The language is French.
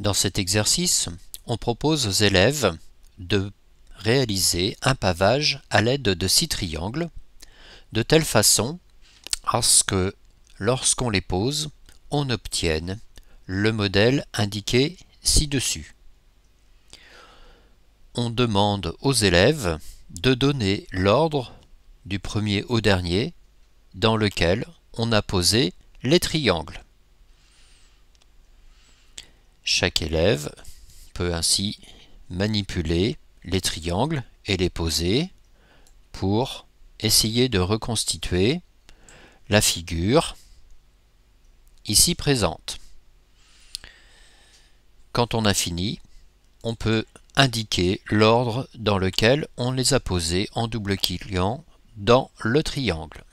Dans cet exercice, on propose aux élèves de réaliser un pavage à l'aide de six triangles, de telle façon à ce que, lorsqu'on les pose, on obtienne le modèle indiqué ci-dessus. On demande aux élèves de donner l'ordre du premier au dernier dans lequel on a posé les triangles. Chaque élève peut ainsi manipuler les triangles et les poser pour essayer de reconstituer la figure ici présente. Quand on a fini, on peut indiquer l'ordre dans lequel on les a posés en double cliquant dans le triangle.